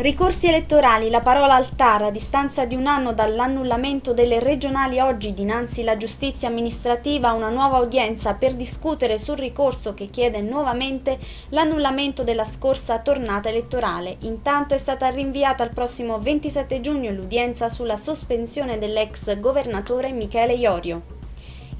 Ricorsi elettorali, la parola al TAR a distanza di un anno dall'annullamento delle regionali oggi dinanzi alla giustizia amministrativa una nuova udienza per discutere sul ricorso che chiede nuovamente l'annullamento della scorsa tornata elettorale. Intanto è stata rinviata al prossimo 27 giugno l'udienza sulla sospensione dell'ex governatore Michele Iorio.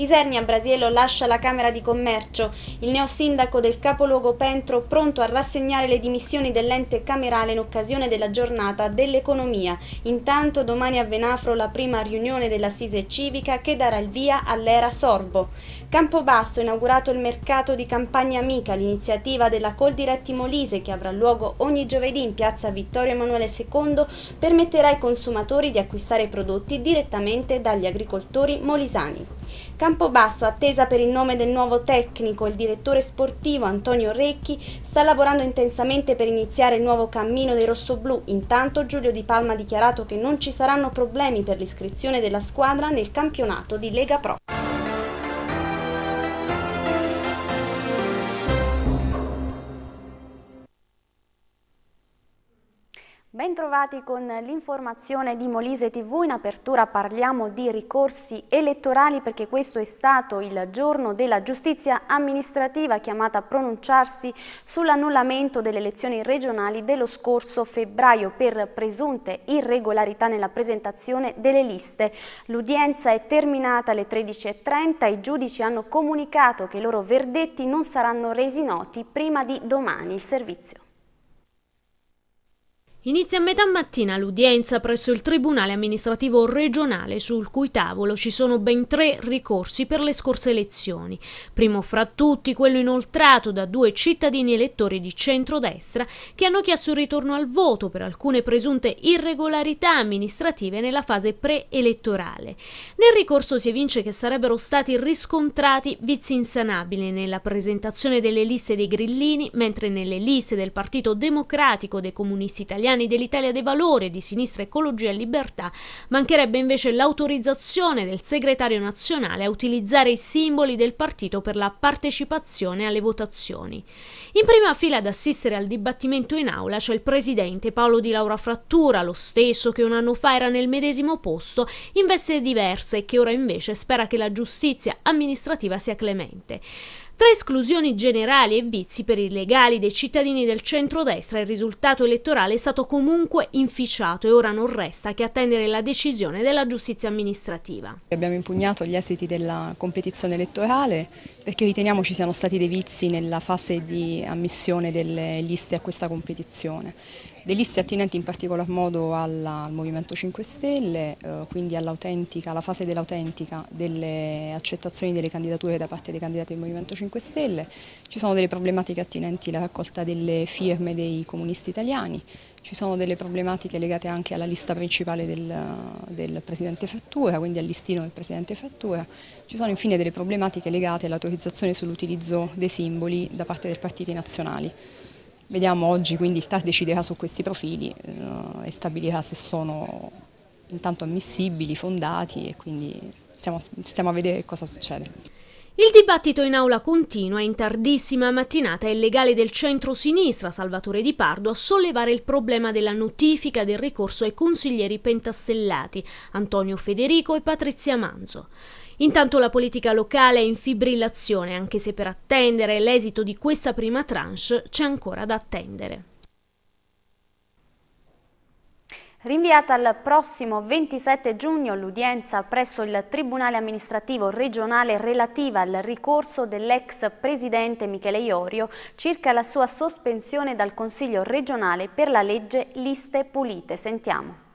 Isernia Brasiello lascia la Camera di Commercio, il neosindaco del capoluogo Pentro pronto a rassegnare le dimissioni dell'ente camerale in occasione della giornata dell'economia. Intanto domani a Venafro la prima riunione dell'assise civica che darà il via all'era Sorbo. Campobasso è inaugurato il mercato di Campagna Amica, l'iniziativa della Coldiretti Molise che avrà luogo ogni giovedì in piazza Vittorio Emanuele II, permetterà ai consumatori di acquistare prodotti direttamente dagli agricoltori molisani. Campobasso, attesa per il nome del nuovo tecnico, il direttore sportivo Antonio Recchi sta lavorando intensamente per iniziare il nuovo cammino dei rossoblù. Intanto Giulio Di Palma ha dichiarato che non ci saranno problemi per l'iscrizione della squadra nel campionato di Lega Pro. Bentrovati con l'informazione di Molise TV, in apertura parliamo di ricorsi elettorali perché questo è stato il giorno della giustizia amministrativa chiamata a pronunciarsi sull'annullamento delle elezioni regionali dello scorso febbraio per presunte irregolarità nella presentazione delle liste. L'udienza è terminata alle 13.30 e i giudici hanno comunicato che i loro verdetti non saranno resi noti prima di domani il servizio. Inizia a metà mattina l'udienza presso il Tribunale amministrativo regionale sul cui tavolo ci sono ben tre ricorsi per le scorse elezioni. Primo fra tutti quello inoltrato da due cittadini elettori di centrodestra che hanno chiesto il ritorno al voto per alcune presunte irregolarità amministrative nella fase preelettorale. Nel ricorso si evince che sarebbero stati riscontrati vizi insanabili nella presentazione delle liste dei grillini, mentre nelle liste del Partito Democratico dei Comunisti Italiani Italiani dell'Italia dei Valori e di Sinistra Ecologia e Libertà, mancherebbe invece l'autorizzazione del segretario nazionale a utilizzare i simboli del partito per la partecipazione alle votazioni. In prima fila ad assistere al dibattimento in aula c'è il presidente Paolo Di Laura Frattura, lo stesso che un anno fa era nel medesimo posto in veste diverse e che ora invece spera che la giustizia amministrativa sia clemente. Tra esclusioni generali e vizi per i legali dei cittadini del centrodestra il risultato elettorale è stato comunque inficiato e ora non resta che attendere la decisione della giustizia amministrativa. Abbiamo impugnato gli esiti della competizione elettorale perché riteniamo ci siano stati dei vizi nella fase di ammissione delle liste a questa competizione delisse attinenti in particolar modo alla, al Movimento 5 Stelle, eh, quindi alla fase dell'autentica delle accettazioni delle candidature da parte dei candidati del Movimento 5 Stelle, ci sono delle problematiche attinenti alla raccolta delle firme dei comunisti italiani, ci sono delle problematiche legate anche alla lista principale del, del Presidente Frattura, quindi al listino del Presidente Frattura, ci sono infine delle problematiche legate all'autorizzazione sull'utilizzo dei simboli da parte dei partiti nazionali. Vediamo oggi, quindi il TAR deciderà su questi profili eh, e stabilirà se sono intanto ammissibili, fondati e quindi stiamo, stiamo a vedere cosa succede. Il dibattito in aula continua in tardissima mattinata è il legale del centro-sinistra Salvatore Di Pardo a sollevare il problema della notifica del ricorso ai consiglieri pentastellati Antonio Federico e Patrizia Manzo. Intanto la politica locale è in fibrillazione, anche se per attendere l'esito di questa prima tranche c'è ancora da attendere. Rinviata al prossimo 27 giugno l'udienza presso il Tribunale amministrativo regionale relativa al ricorso dell'ex presidente Michele Iorio circa la sua sospensione dal Consiglio regionale per la legge Liste Pulite. Sentiamo.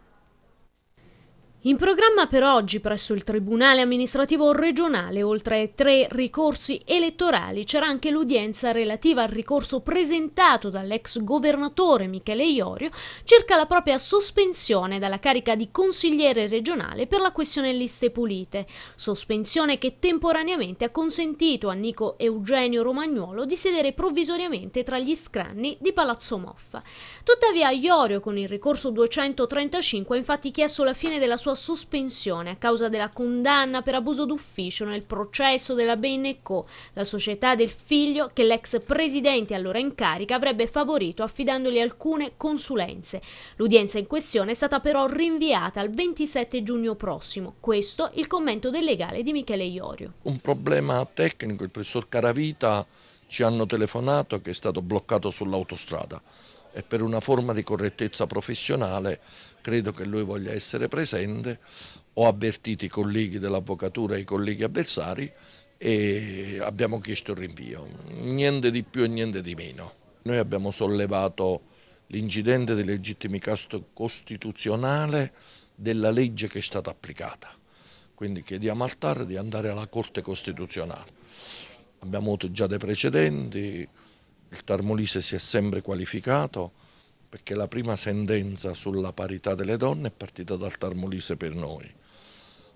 In programma per oggi presso il Tribunale amministrativo regionale, oltre ai tre ricorsi elettorali, c'era anche l'udienza relativa al ricorso presentato dall'ex governatore Michele Iorio circa la propria sospensione dalla carica di consigliere regionale per la questione liste pulite, sospensione che temporaneamente ha consentito a Nico Eugenio Romagnuolo di sedere provvisoriamente tra gli scranni di Palazzo Moffa. Tuttavia Iorio con il ricorso 235 ha infatti chiesto la fine della sua sospensione a causa della condanna per abuso d'ufficio nel processo della Beineco, la società del figlio che l'ex presidente allora in carica avrebbe favorito affidandogli alcune consulenze. L'udienza in questione è stata però rinviata al 27 giugno prossimo. Questo il commento del legale di Michele Iorio. Un problema tecnico, il professor Caravita ci hanno telefonato che è stato bloccato sull'autostrada e per una forma di correttezza professionale credo che lui voglia essere presente, ho avvertito i colleghi dell'avvocatura e i colleghi avversari e abbiamo chiesto il rinvio, niente di più e niente di meno. Noi abbiamo sollevato l'incidente di legittimità costituzionale della legge che è stata applicata, quindi chiediamo al TAR di andare alla Corte Costituzionale. Abbiamo avuto già dei precedenti, il Tarmolise si è sempre qualificato, perché la prima sentenza sulla parità delle donne è partita dal Tarmolise per noi.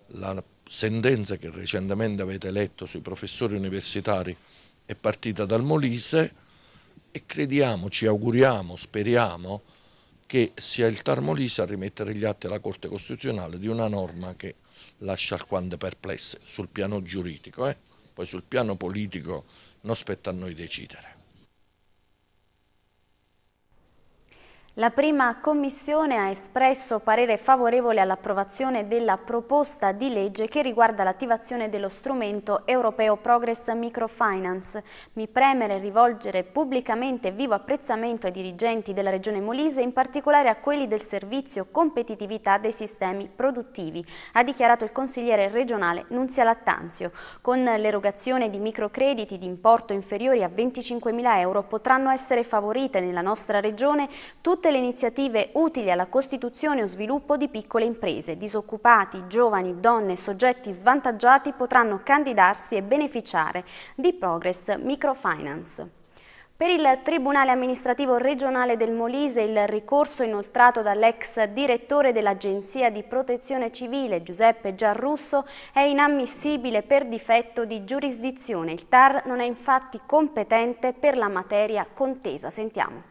La sentenza che recentemente avete letto sui professori universitari è partita dal Molise e crediamo, ci auguriamo, speriamo che sia il Tarmolise a rimettere gli atti alla Corte Costituzionale di una norma che lascia alquanto perplesse sul piano giuridico, eh? poi sul piano politico non spetta a noi decidere. La prima commissione ha espresso parere favorevole all'approvazione della proposta di legge che riguarda l'attivazione dello strumento europeo Progress Microfinance. Mi premere rivolgere pubblicamente vivo apprezzamento ai dirigenti della Regione Molise, in particolare a quelli del servizio competitività dei sistemi produttivi, ha dichiarato il consigliere regionale Nunzia Lattanzio. Con l'erogazione di microcrediti di importo inferiori a 25.000 euro potranno essere favorite nella nostra regione tutte tutte le iniziative utili alla costituzione o sviluppo di piccole imprese. Disoccupati, giovani, donne e soggetti svantaggiati potranno candidarsi e beneficiare di Progress Microfinance. Per il Tribunale amministrativo regionale del Molise il ricorso inoltrato dall'ex direttore dell'Agenzia di protezione civile Giuseppe Giarrusso è inammissibile per difetto di giurisdizione. Il TAR non è infatti competente per la materia contesa. Sentiamo.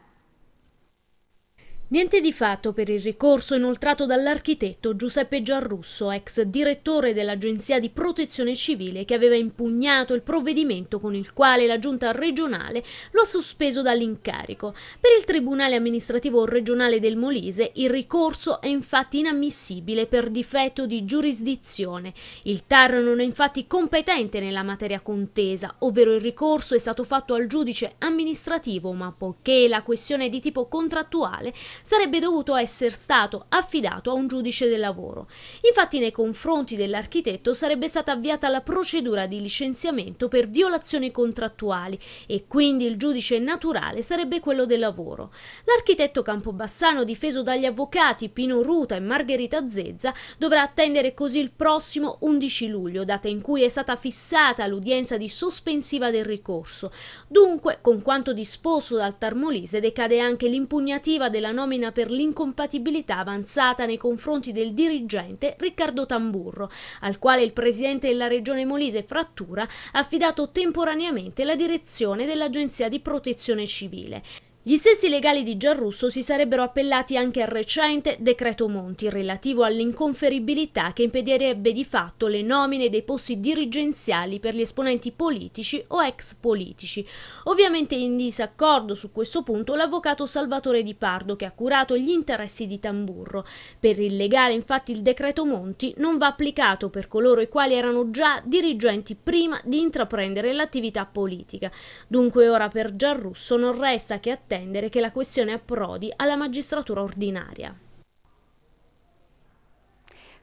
Niente di fatto per il ricorso inoltrato dall'architetto Giuseppe Giarrusso, ex direttore dell'Agenzia di Protezione Civile, che aveva impugnato il provvedimento con il quale la Giunta regionale lo ha sospeso dall'incarico. Per il Tribunale amministrativo regionale del Molise il ricorso è infatti inammissibile per difetto di giurisdizione. Il TAR non è infatti competente nella materia contesa, ovvero il ricorso è stato fatto al giudice amministrativo, ma poiché la questione è di tipo contrattuale, sarebbe dovuto essere stato affidato a un giudice del lavoro. Infatti nei confronti dell'architetto sarebbe stata avviata la procedura di licenziamento per violazioni contrattuali e quindi il giudice naturale sarebbe quello del lavoro. L'architetto Campobassano, difeso dagli avvocati Pino Ruta e Margherita Zezza, dovrà attendere così il prossimo 11 luglio, data in cui è stata fissata l'udienza di sospensiva del ricorso. Dunque, con quanto disposto dal Tarmolise, decade anche l'impugnativa della nomina nomina per l'incompatibilità avanzata nei confronti del dirigente Riccardo Tamburro, al quale il presidente della regione Molise Frattura ha affidato temporaneamente la direzione dell'Agenzia di Protezione Civile. Gli stessi legali di Giarrusso si sarebbero appellati anche al recente decreto Monti relativo all'inconferibilità che impedirebbe di fatto le nomine dei posti dirigenziali per gli esponenti politici o ex politici. Ovviamente in disaccordo su questo punto l'avvocato Salvatore Di Pardo che ha curato gli interessi di Tamburro. Per il legale infatti il decreto Monti non va applicato per coloro i quali erano già dirigenti prima di intraprendere l'attività politica. Dunque ora per Giarrusso non resta che attendere attendere che la questione approdi alla magistratura ordinaria.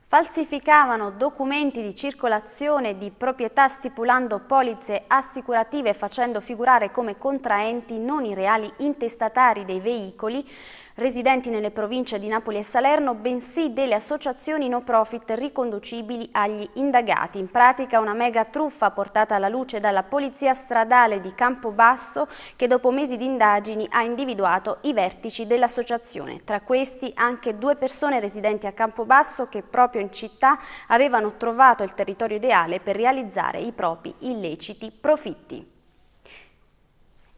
Falsificavano documenti di circolazione di proprietà stipulando polizze assicurative facendo figurare come contraenti non i reali intestatari dei veicoli residenti nelle province di Napoli e Salerno, bensì delle associazioni no profit riconducibili agli indagati. In pratica una mega truffa portata alla luce dalla Polizia Stradale di Campobasso che dopo mesi di indagini ha individuato i vertici dell'associazione. Tra questi anche due persone residenti a Campobasso che proprio in città avevano trovato il territorio ideale per realizzare i propri illeciti profitti.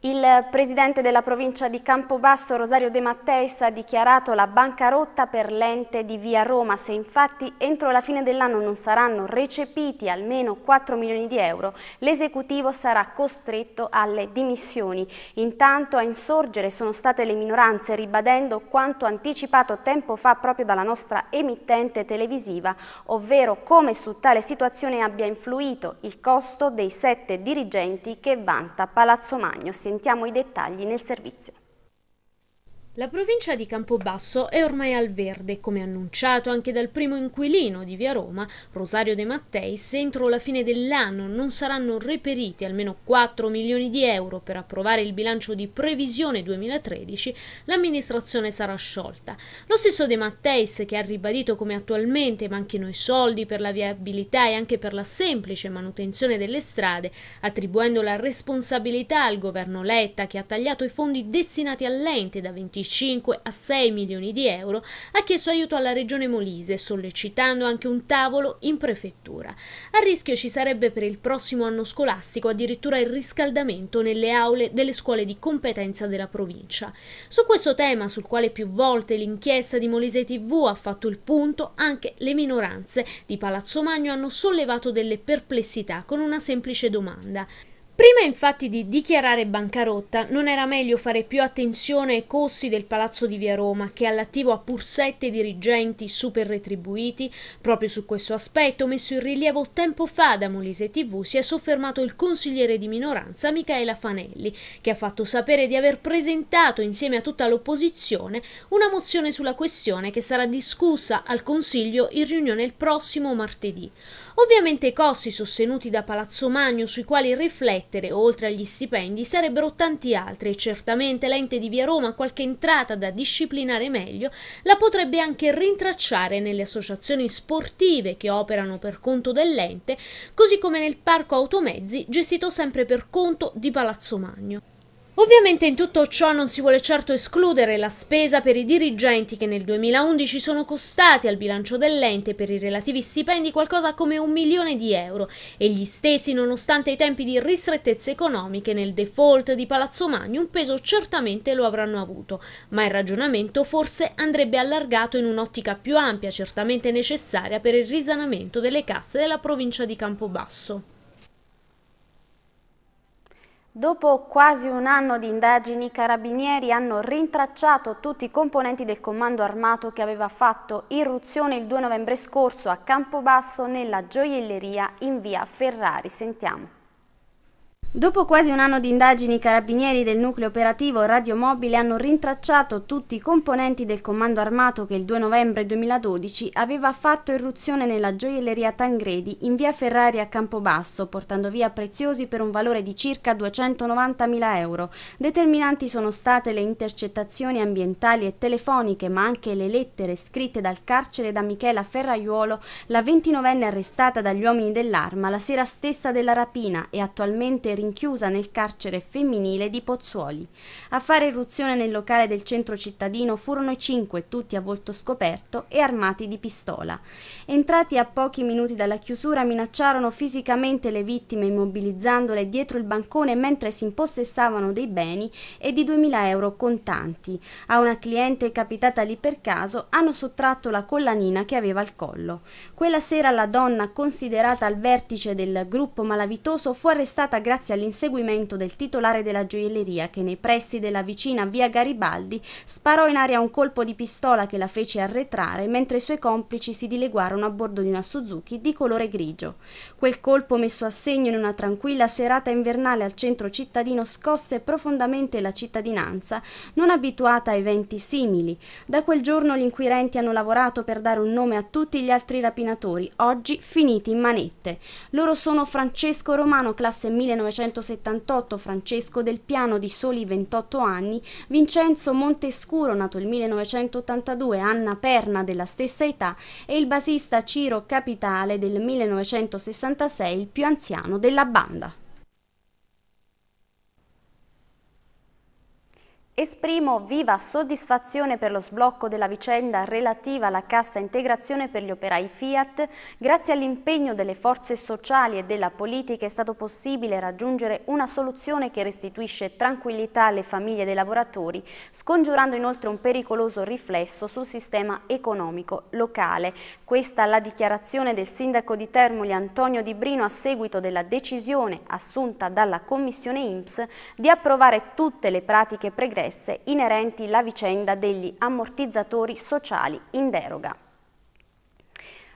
Il presidente della provincia di Campobasso, Rosario De Matteis, ha dichiarato la bancarotta per l'ente di Via Roma. Se infatti entro la fine dell'anno non saranno recepiti almeno 4 milioni di euro, l'esecutivo sarà costretto alle dimissioni. Intanto a insorgere sono state le minoranze, ribadendo quanto anticipato tempo fa proprio dalla nostra emittente televisiva, ovvero come su tale situazione abbia influito il costo dei sette dirigenti che vanta Palazzo Magno. Si sentiamo i dettagli nel servizio. La provincia di Campobasso è ormai al verde, come annunciato anche dal primo inquilino di Via Roma, Rosario De Mattei, se entro la fine dell'anno non saranno reperiti almeno 4 milioni di euro per approvare il bilancio di previsione 2013, l'amministrazione sarà sciolta. Lo stesso De Matteis, che ha ribadito come attualmente manchino i soldi per la viabilità e anche per la semplice manutenzione delle strade, attribuendo la responsabilità al governo Letta che ha tagliato i fondi destinati all'ente da 25 5 a 6 milioni di euro, ha chiesto aiuto alla regione Molise, sollecitando anche un tavolo in prefettura. A rischio ci sarebbe per il prossimo anno scolastico addirittura il riscaldamento nelle aule delle scuole di competenza della provincia. Su questo tema, sul quale più volte l'inchiesta di Molise TV ha fatto il punto, anche le minoranze di Palazzo Magno hanno sollevato delle perplessità con una semplice domanda. Prima infatti di dichiarare bancarotta, non era meglio fare più attenzione ai costi del palazzo di Via Roma, che all'attivo ha pur sette dirigenti super retribuiti? Proprio su questo aspetto, messo in rilievo tempo fa da Molise TV, si è soffermato il consigliere di minoranza Michaela Fanelli, che ha fatto sapere di aver presentato insieme a tutta l'opposizione una mozione sulla questione che sarà discussa al Consiglio in riunione il prossimo martedì. Ovviamente i costi sostenuti da Palazzo Magno sui quali riflettere, oltre agli stipendi, sarebbero tanti altri e certamente l'ente di Via Roma qualche entrata da disciplinare meglio la potrebbe anche rintracciare nelle associazioni sportive che operano per conto dell'ente, così come nel parco automezzi gestito sempre per conto di Palazzo Magno. Ovviamente in tutto ciò non si vuole certo escludere la spesa per i dirigenti che nel 2011 sono costati al bilancio dell'ente per i relativi stipendi qualcosa come un milione di euro e gli stessi nonostante i tempi di ristrettezze economiche nel default di Palazzo Magni un peso certamente lo avranno avuto, ma il ragionamento forse andrebbe allargato in un'ottica più ampia certamente necessaria per il risanamento delle casse della provincia di Campobasso. Dopo quasi un anno di indagini, i carabinieri hanno rintracciato tutti i componenti del comando armato che aveva fatto irruzione il 2 novembre scorso a Campobasso nella gioielleria in via Ferrari. Sentiamo. Dopo quasi un anno di indagini, i carabinieri del nucleo operativo radiomobile hanno rintracciato tutti i componenti del comando armato che il 2 novembre 2012 aveva fatto irruzione nella gioielleria Tangredi in via Ferrari a Campobasso, portando via preziosi per un valore di circa 290.000 euro. Determinanti sono state le intercettazioni ambientali e telefoniche, ma anche le lettere scritte dal carcere da Michela Ferraiuolo, la 29enne arrestata dagli uomini dell'arma la sera stessa della rapina e attualmente rinchiusa nel carcere femminile di Pozzuoli. A fare irruzione nel locale del centro cittadino furono i cinque, tutti a volto scoperto e armati di pistola. Entrati a pochi minuti dalla chiusura minacciarono fisicamente le vittime immobilizzandole dietro il bancone mentre si impossessavano dei beni e di 2000 euro contanti. A una cliente capitata lì per caso hanno sottratto la collanina che aveva al collo. Quella sera la donna considerata al vertice del gruppo malavitoso fu arrestata grazie grazie all'inseguimento del titolare della gioielleria che nei pressi della vicina via Garibaldi sparò in aria un colpo di pistola che la fece arretrare mentre i suoi complici si dileguarono a bordo di una Suzuki di colore grigio. Quel colpo messo a segno in una tranquilla serata invernale al centro cittadino scosse profondamente la cittadinanza, non abituata a eventi simili. Da quel giorno gli inquirenti hanno lavorato per dare un nome a tutti gli altri rapinatori, oggi finiti in manette. Loro sono Francesco Romano, classe 1900 1978 Francesco Del Piano di soli 28 anni, Vincenzo Montescuro nato il 1982, Anna Perna della stessa età e il basista Ciro Capitale del 1966, il più anziano della banda. Esprimo viva soddisfazione per lo sblocco della vicenda relativa alla cassa integrazione per gli operai Fiat. Grazie all'impegno delle forze sociali e della politica è stato possibile raggiungere una soluzione che restituisce tranquillità alle famiglie dei lavoratori, scongiurando inoltre un pericoloso riflesso sul sistema economico locale. Questa la dichiarazione del sindaco di Termoli Antonio Di Brino a seguito della decisione assunta dalla Commissione IMSS di approvare tutte le pratiche pregresse interesse inerenti la vicenda degli ammortizzatori sociali in deroga.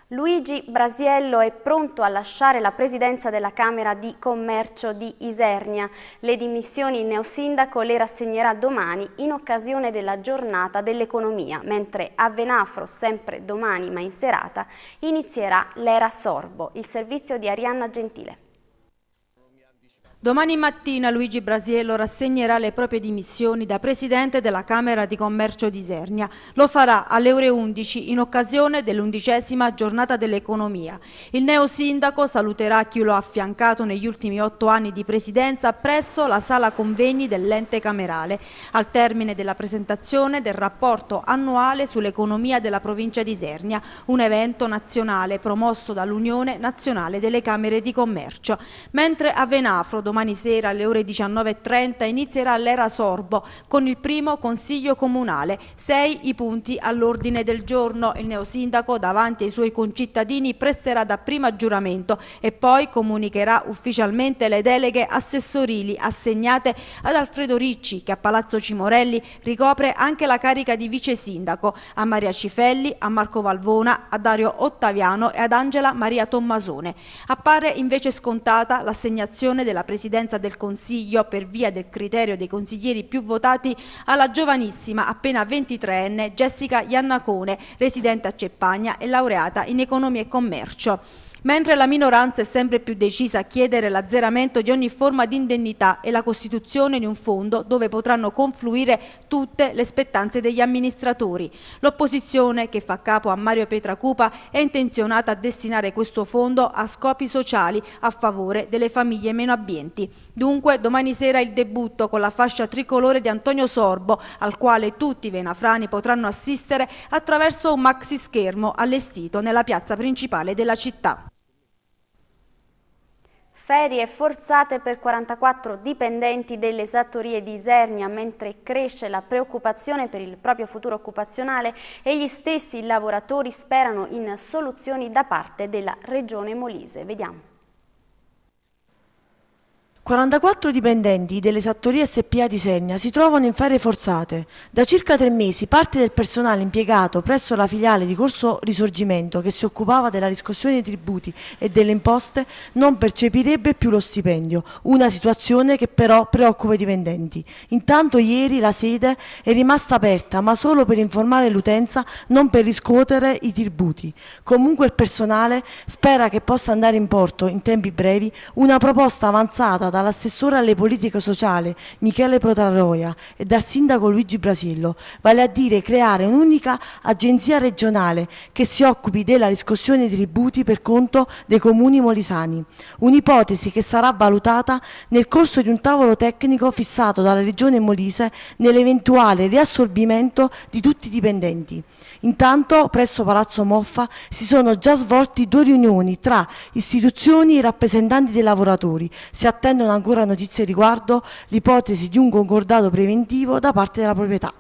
Luigi Brasiello è pronto a lasciare la presidenza della Camera di Commercio di Isernia. Le dimissioni il neosindaco le rassegnerà domani in occasione della giornata dell'economia, mentre a Venafro, sempre domani ma in serata, inizierà l'Era Sorbo, il servizio di Arianna Gentile. Domani mattina Luigi Brasiello rassegnerà le proprie dimissioni da Presidente della Camera di Commercio di Isernia. Lo farà alle ore 11 in occasione dell'undicesima giornata dell'economia. Il neosindaco saluterà chi lo ha affiancato negli ultimi otto anni di presidenza presso la sala convegni dell'ente camerale, al termine della presentazione del rapporto annuale sull'economia della provincia di Isernia, un evento nazionale promosso dall'Unione Nazionale delle Camere di Commercio. Mentre a Venafro domani sera alle ore 19.30 inizierà l'era Sorbo con il primo Consiglio Comunale. Sei i punti all'ordine del giorno. Il neosindaco davanti ai suoi concittadini presterà dapprima giuramento e poi comunicherà ufficialmente le deleghe assessorili assegnate ad Alfredo Ricci che a Palazzo Cimorelli ricopre anche la carica di vice sindaco, a Maria Cifelli, a Marco Valvona, a Dario Ottaviano e ad Angela Maria Tommasone. Appare invece scontata l'assegnazione della presidenza presidenza del Consiglio per via del criterio dei consiglieri più votati alla giovanissima appena 23enne Jessica Iannacone, residente a Ceppagna e laureata in economia e commercio mentre la minoranza è sempre più decisa a chiedere l'azzeramento di ogni forma di indennità e la costituzione di un fondo dove potranno confluire tutte le spettanze degli amministratori. L'opposizione, che fa capo a Mario Petracupa, è intenzionata a destinare questo fondo a scopi sociali a favore delle famiglie meno abbienti. Dunque, domani sera il debutto con la fascia tricolore di Antonio Sorbo, al quale tutti i venafrani potranno assistere attraverso un maxi schermo allestito nella piazza principale della città. Ferie forzate per 44 dipendenti delle esattorie di Isernia, mentre cresce la preoccupazione per il proprio futuro occupazionale e gli stessi lavoratori sperano in soluzioni da parte della Regione Molise. Vediamo. 44 dipendenti delle sattorie SPA di Segna si trovano in ferie forzate. Da circa tre mesi parte del personale impiegato presso la filiale di Corso Risorgimento che si occupava della riscossione dei tributi e delle imposte non percepirebbe più lo stipendio, una situazione che però preoccupa i dipendenti. Intanto ieri la sede è rimasta aperta ma solo per informare l'utenza, non per riscuotere i tributi. Comunque il personale spera che possa andare in porto in tempi brevi una proposta avanzata dall'assessore alle politiche sociali Michele Protaroia e dal sindaco Luigi Brasillo, vale a dire creare un'unica agenzia regionale che si occupi della riscossione di tributi per conto dei comuni molisani, un'ipotesi che sarà valutata nel corso di un tavolo tecnico fissato dalla regione Molise nell'eventuale riassorbimento di tutti i dipendenti. Intanto presso Palazzo Moffa si sono già svolti due riunioni tra istituzioni e rappresentanti dei lavoratori. Si attendono non ancora notizie riguardo l'ipotesi di un concordato preventivo da parte della proprietà.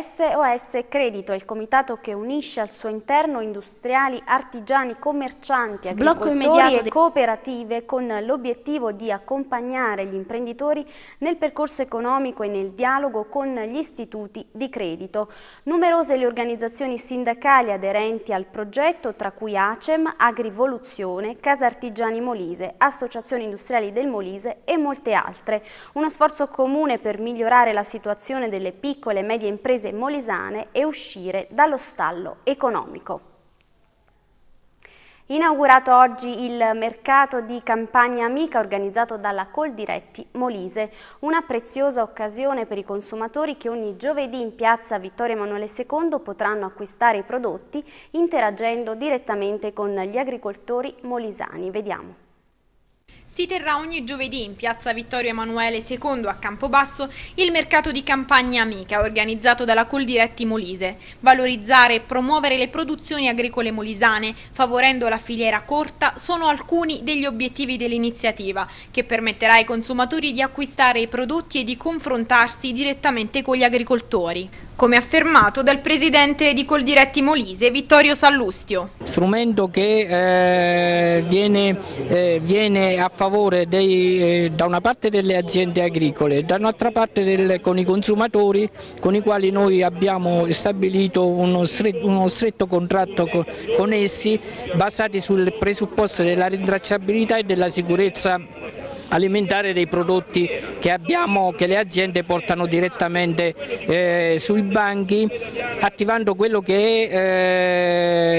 SOS Credito è il comitato che unisce al suo interno industriali, artigiani, commercianti, Sblocco agricoltori e cooperative con l'obiettivo di accompagnare gli imprenditori nel percorso economico e nel dialogo con gli istituti di credito. Numerose le organizzazioni sindacali aderenti al progetto, tra cui Acem, Agrivoluzione, Casa Artigiani Molise, Associazioni Industriali del Molise e molte altre. Uno sforzo comune per migliorare la situazione delle piccole e medie imprese imprese molisane e uscire dallo stallo economico. Inaugurato oggi il mercato di campagna amica organizzato dalla Coldiretti Molise, una preziosa occasione per i consumatori che ogni giovedì in piazza Vittorio Emanuele II potranno acquistare i prodotti interagendo direttamente con gli agricoltori molisani. Vediamo. Si terrà ogni giovedì in piazza Vittorio Emanuele II a Campobasso il mercato di campagna amica organizzato dalla Coldiretti Molise. Valorizzare e promuovere le produzioni agricole molisane, favorendo la filiera corta, sono alcuni degli obiettivi dell'iniziativa, che permetterà ai consumatori di acquistare i prodotti e di confrontarsi direttamente con gli agricoltori come affermato dal presidente di Coldiretti Molise, Vittorio Sallustio. Strumento che eh, viene, eh, viene, a favore dei, eh, da una parte delle aziende agricole e dall'altra parte del, con i consumatori con i quali noi abbiamo stabilito uno stretto, uno stretto contratto con, con essi basati sul presupposto della rintracciabilità e della sicurezza alimentare dei prodotti che, abbiamo, che le aziende portano direttamente eh, sui banchi, attivando quello che è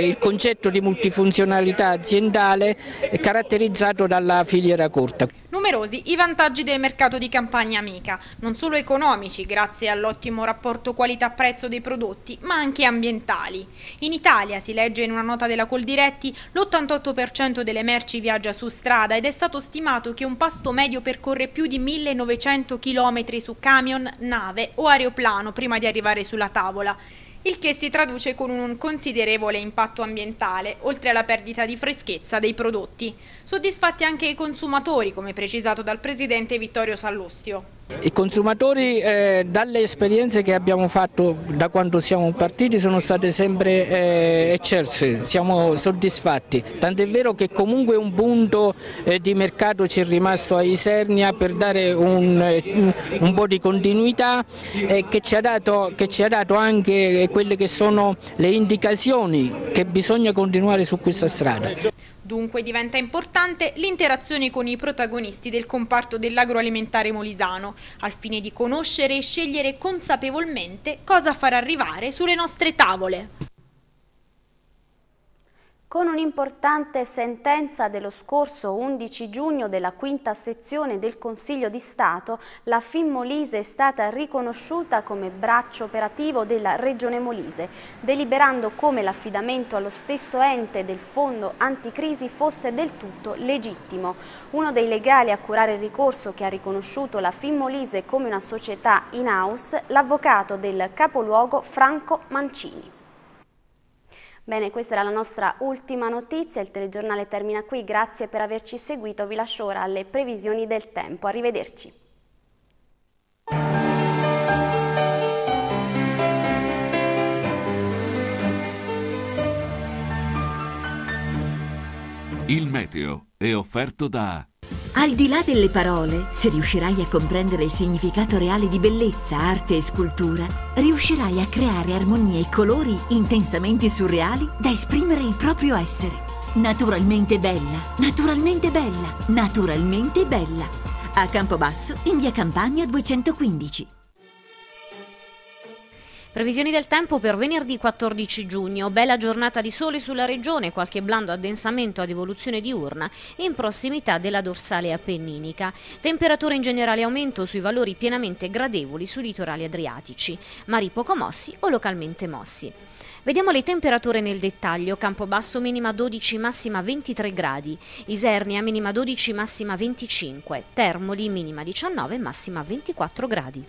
eh, il concetto di multifunzionalità aziendale caratterizzato dalla filiera corta numerosi i vantaggi del mercato di campagna amica, non solo economici grazie all'ottimo rapporto qualità-prezzo dei prodotti, ma anche ambientali. In Italia, si legge in una nota della Coldiretti, l'88% delle merci viaggia su strada ed è stato stimato che un pasto medio percorre più di 1900 km su camion, nave o aeroplano prima di arrivare sulla tavola il che si traduce con un considerevole impatto ambientale, oltre alla perdita di freschezza dei prodotti. Soddisfatti anche i consumatori, come precisato dal presidente Vittorio Sallustio. I consumatori eh, dalle esperienze che abbiamo fatto da quando siamo partiti sono state sempre eh, eccelse, siamo soddisfatti, tant'è vero che comunque un punto eh, di mercato ci è rimasto a Isernia per dare un, eh, un po' di continuità e che ci, dato, che ci, ha dato, anche eh, quelle che sono le indicazioni che bisogna continuare su questa strada. Dunque diventa importante l'interazione con i protagonisti del comparto dell'agroalimentare molisano, al fine di conoscere e scegliere consapevolmente cosa far arrivare sulle nostre tavole. Con un'importante sentenza dello scorso 11 giugno della quinta sezione del Consiglio di Stato, la Molise è stata riconosciuta come braccio operativo della Regione Molise, deliberando come l'affidamento allo stesso ente del Fondo Anticrisi fosse del tutto legittimo. Uno dei legali a curare il ricorso che ha riconosciuto la Molise come una società in house, l'avvocato del capoluogo Franco Mancini. Bene, questa era la nostra ultima notizia, il telegiornale termina qui, grazie per averci seguito, vi lascio ora alle previsioni del tempo, arrivederci. Il meteo è offerto da... Al di là delle parole, se riuscirai a comprendere il significato reale di bellezza, arte e scultura, riuscirai a creare armonie e colori intensamente surreali da esprimere il proprio essere. Naturalmente bella, naturalmente bella, naturalmente bella. A Campobasso, in via Campania 215. Previsioni del tempo per venerdì 14 giugno, bella giornata di sole sulla regione, qualche blando addensamento ad evoluzione diurna in prossimità della dorsale appenninica. Temperature in generale aumento sui valori pienamente gradevoli sui litorali adriatici, mari poco mossi o localmente mossi. Vediamo le temperature nel dettaglio. Campobasso minima 12, massima 23 gradi. Isernia minima 12, massima 25. Termoli minima 19, massima 24 gradi.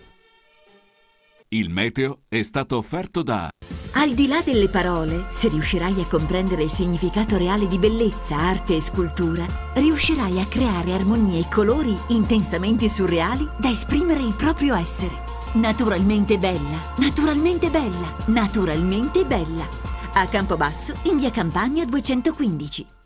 Il meteo è stato offerto da... Al di là delle parole, se riuscirai a comprendere il significato reale di bellezza, arte e scultura, riuscirai a creare armonie e colori intensamente surreali da esprimere il proprio essere. Naturalmente bella, naturalmente bella, naturalmente bella. A Campobasso, in via Campania 215.